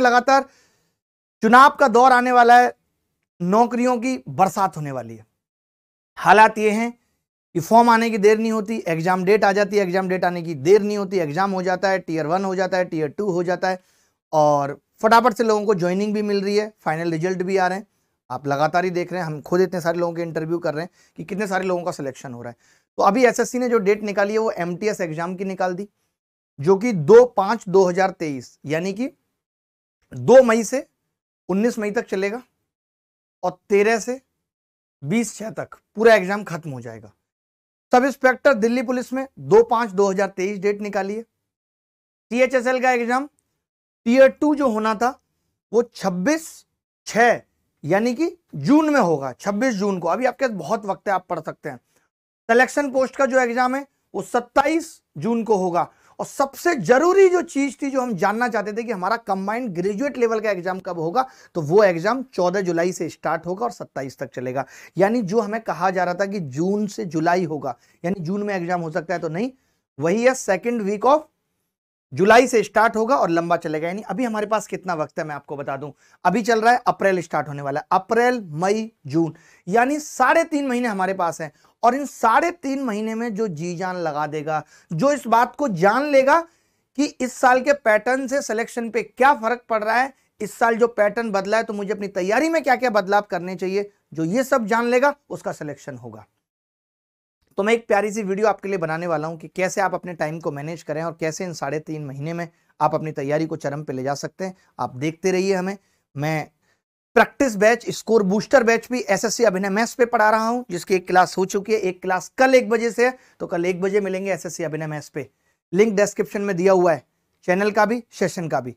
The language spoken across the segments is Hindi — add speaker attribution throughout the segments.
Speaker 1: लगातार चुनाव का दौर आने वाला है नौकरियों की बरसात होने वाली है हालात ये हैं कि फॉर्म आने की देर नहीं होती एग्जाम डेट आ जाती है एग्जाम डेट आने की देर नहीं होती एग्जाम हो जाता है टीयर वन हो जाता है टीयर टू हो जाता है और फटाफट से लोगों को ज्वाइनिंग भी मिल रही है फाइनल रिजल्ट भी आ रहे हैं आप लगातार ही देख रहे हैं हम खुद इतने सारे लोगों के इंटरव्यू कर रहे हैं कि कितने सारे लोगों का सिलेक्शन हो रहा है तो अभी एस ने जो डेट निकाली है वो एम एग्जाम की निकाल दी जो कि दो पाँच दो यानी कि दो मई से उन्नीस मई तक चलेगा और तेरह से बीस छह तक पूरा एग्जाम खत्म हो जाएगा सब इंस्पेक्टर दिल्ली पुलिस में दो पांच दो हजार तेईस डेट निकाली है टीएचएसएल एच एस एल का एग्जाम टीयर टू जो होना था वो छब्बीस छ यानी कि जून में होगा छब्बीस जून को अभी आपके बहुत वक्त है आप पढ़ सकते हैं सिलेक्शन पोस्ट का जो एग्जाम है वो सत्ताईस जून को होगा और सबसे जरूरी जो चीज़ थी जो हम जानना चाहते थे कि हमारा कंबाइंड ग्रेजुएट लेवल का एग्जाम कब होगा तो वो एग्जाम 14 जुलाई से स्टार्ट होगा और 27 तक चलेगा यानी जो हमें कहा जा रहा था कि जून से जुलाई होगा यानी जून में एग्जाम हो सकता है तो नहीं वही है सेकेंड वीक ऑफ जुलाई से स्टार्ट होगा और लंबा चलेगा यानी अभी हमारे पास कितना वक्त है मैं आपको बता दूं अभी चल रहा है अप्रैल स्टार्ट होने वाला है अप्रैल मई जून यानी साढ़े तीन महीने हमारे पास हैं और इन साढ़े तीन महीने में जो जी जान लगा देगा जो इस बात को जान लेगा कि इस साल के पैटर्न से सिलेक्शन पे क्या फर्क पड़ रहा है इस साल जो पैटर्न बदला है तो मुझे अपनी तैयारी में क्या क्या बदलाव करने चाहिए जो ये सब जान लेगा उसका सिलेक्शन होगा तो मैं एक प्यारी सी वीडियो आपके लिए बनाने वाला हूँ कि कैसे आप अपने टाइम को मैनेज करें और कैसे इन साढ़े तीन महीने में आप अपनी तैयारी को चरम पे ले जा सकते हैं आप देखते रहिए हमें मैं practice batch score booster batch भी एस अभिनय मैथ्स पे पढ़ा रहा हूं जिसकी एक क्लास हो चुकी है एक क्लास कल एक बजे से है तो कल एक बजे मिलेंगे एस अभिनय मैथ्स पे लिंक डिस्क्रिप्शन में दिया हुआ है चैनल का भी सेशन का भी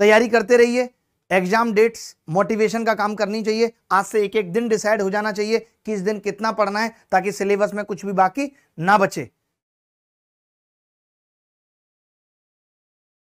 Speaker 1: तैयारी करते रहिए एग्जाम डेट्स मोटिवेशन का काम करनी चाहिए आज से एक एक दिन डिसाइड हो जाना चाहिए किस दिन कितना पढ़ना है ताकि सिलेबस में कुछ भी बाकी ना बचे